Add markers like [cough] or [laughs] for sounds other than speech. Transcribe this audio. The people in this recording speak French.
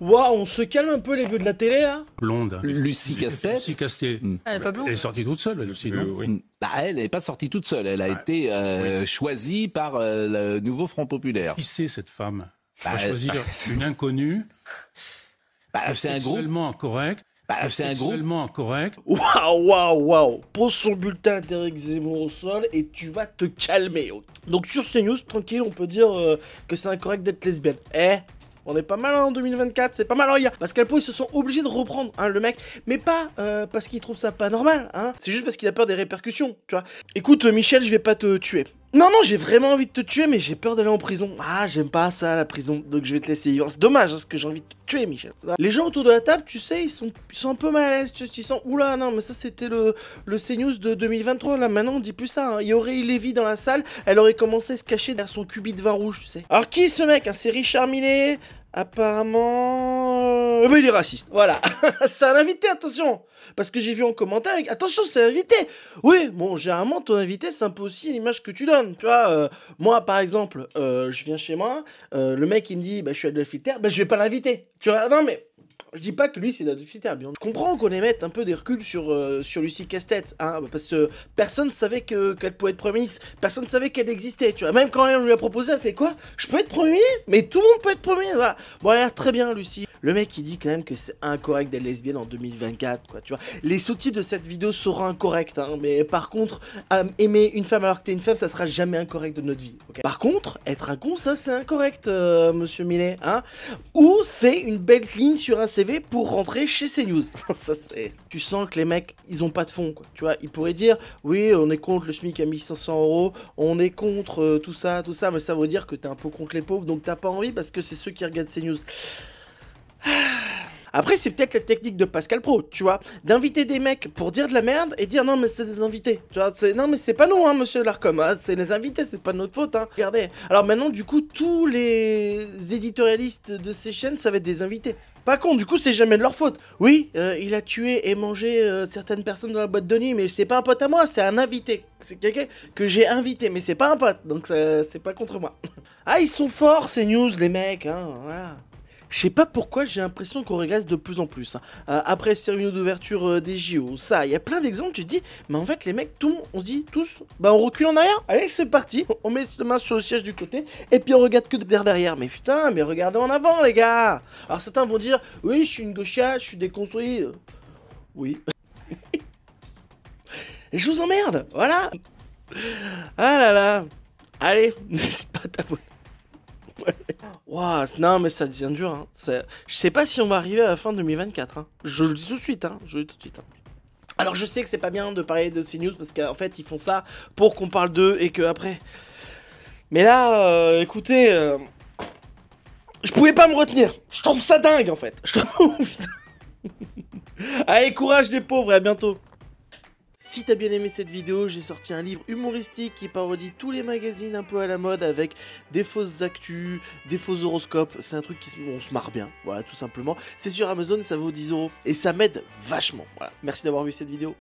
Waouh, on se calme un peu les vieux de la télé là Blonde. Lucie Castet. Lucie Castet. Mm. Elle est pas blonde. Elle est hein sortie toute seule, elle mm. mm. bah, Elle n'est pas sortie toute seule. Elle a été euh, choisie par euh, le nouveau Front Populaire. Qui c'est cette femme bah, faut choisir [laughs] une inconnue. Bah, c'est un groupe. correct. Bah, c'est un groupe. correct. Waouh, waouh, waouh. Pose son bulletin d'Éric Zemmour au sol et tu vas te calmer. Donc sur CNews, tranquille, on peut dire euh, que c'est incorrect d'être lesbienne. Eh, on est pas mal en 2024, c'est pas mal en IA. Parce qu'à la ils se sont obligés de reprendre hein, le mec, mais pas euh, parce qu'il trouve ça pas normal, hein. c'est juste parce qu'il a peur des répercussions, tu vois. Écoute, euh, Michel, je vais pas te tuer. Non, non, j'ai vraiment envie de te tuer, mais j'ai peur d'aller en prison. Ah, j'aime pas ça, la prison, donc je vais te laisser vivre. C'est dommage, parce hein, que j'ai envie de te tuer, Michel. Les gens autour de la table, tu sais, ils sont, ils sont un peu mal à l'aise. Tu, tu, oula, non, mais ça, c'était le, le CNews de 2023. Là, maintenant, on dit plus ça. Hein. Il y aurait eu Lévi dans la salle, elle aurait commencé à se cacher derrière son cubit de vin rouge, tu sais. Alors, qui est ce mec ah, C'est Richard Millet Apparemment, Oh, il est raciste. Voilà. [laughs] c'est un invité, attention. Parce que j'ai vu en commentaire, attention, c'est un invité. Oui, bon, généralement, ton invité, c'est un peu aussi l'image que tu donnes. Tu vois, euh, moi, par exemple, euh, je viens chez moi, euh, le mec, il me dit, bah, je suis la Hitler, bah, je vais pas l'inviter. Tu vois, non, mais je dis pas que lui c'est David bien Je comprends qu'on émette un peu des reculs sur, euh, sur Lucie Castet, hein, parce que personne savait qu'elle pouvait être promise ministre, personne savait qu'elle existait, tu vois. Même quand on lui a proposé, elle fait quoi Je peux être promise ministre Mais tout le monde peut être Premier voilà. Bon, elle a l'air très bien, Lucie. Le mec, il dit quand même que c'est incorrect d'être lesbienne en 2024, quoi, tu vois. Les soutiens de cette vidéo seront incorrects, hein, mais par contre, euh, aimer une femme alors que t'es une femme, ça sera jamais incorrect de notre vie, Par contre, être un con, ça c'est incorrect, euh, monsieur Millet, hein. Ou c'est une belle ligne sur un CV pour rentrer chez CNews. [laughs] ça c'est. Tu sens que les mecs, ils ont pas de fond, quoi. Tu vois, ils pourraient dire, oui, on est contre le SMIC à 1500 euros, on est contre euh, tout ça, tout ça, mais ça veut dire que t'es un peu contre les pauvres, donc t'as pas envie parce que c'est ceux qui regardent News. Après, c'est peut-être la technique de Pascal Pro, tu vois, d'inviter des mecs pour dire de la merde et dire non, mais c'est des invités. Tu vois, c'est non, mais c'est pas nous, hein, monsieur Larcom, hein, c'est les invités, c'est pas de notre faute. Hein. Regardez. Alors maintenant, du coup, tous les éditorialistes de ces chaînes, ça va être des invités. Pas con, du coup, c'est jamais de leur faute. Oui, euh, il a tué et mangé euh, certaines personnes dans la boîte de nuit, mais c'est pas un pote à moi, c'est un invité. C'est quelqu'un que j'ai invité, mais c'est pas un pote, donc c'est pas contre moi. [laughs] ah, ils sont forts, ces news, les mecs, hein, voilà. Je sais pas pourquoi j'ai l'impression qu'on régresse de plus en plus. Après hein. euh, après cérémonie d'ouverture euh, des JO, ça, il y a plein d'exemples, tu te dis, mais en fait les mecs, tout on se dit tous, bah on recule en arrière, allez c'est parti, on met la main sur le siège du côté, et puis on regarde que derrière. Mais putain, mais regardez en avant les gars Alors certains vont dire, oui je suis une gauchia, je suis déconstruit. Euh, oui. [laughs] et je vous emmerde, voilà Ah là là Allez, n'hésite [laughs] pas à t'abonner. [laughs] Wow, non, mais ça devient dur. Hein. Je sais pas si on va arriver à la fin 2024. Hein. Je le dis tout de suite. Hein. Je le dis tout de suite. Hein. Alors, je sais que c'est pas bien de parler de ces news parce qu'en fait, ils font ça pour qu'on parle d'eux et que après. Mais là, euh, écoutez, euh, je pouvais pas me retenir. Je trouve ça dingue en fait. [laughs] Allez, courage des pauvres et à bientôt. Si t'as bien aimé cette vidéo, j'ai sorti un livre humoristique qui parodie tous les magazines un peu à la mode avec des fausses actus, des faux horoscopes. C'est un truc qui se... on se marre bien, voilà, tout simplement. C'est sur Amazon, ça vaut 10 euros et ça m'aide vachement. Voilà. Merci d'avoir vu cette vidéo.